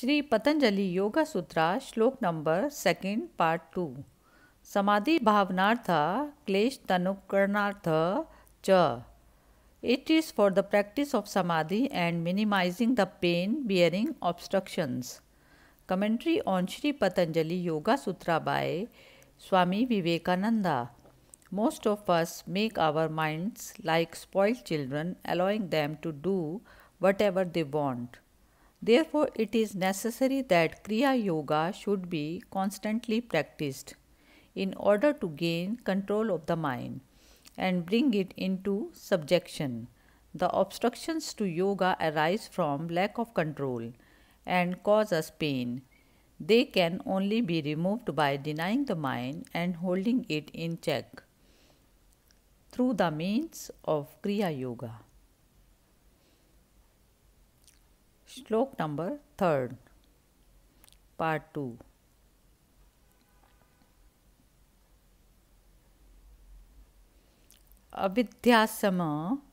श्री पतंजलि योगा सूत्रा श्लोक number second part two समाधि भावनार्थ क्लेश तनुकरणार्थ च it is for the practice of samadhi and minimizing the pain bearing obstructions commentary on Shri Patanjali Yoga Sutra by Swami Vivekananda of us make our minds like spoiled children allowing them to do whatever they want Therefore, it is necessary that Kriya Yoga should be constantly practiced in order to gain control of the mind and bring it into subjection. The obstructions to yoga arise from lack of control and cause us pain. They can only be removed by denying the mind and holding it in check through the means of Kriya Yoga. श्लोक number third part two अविद्यासम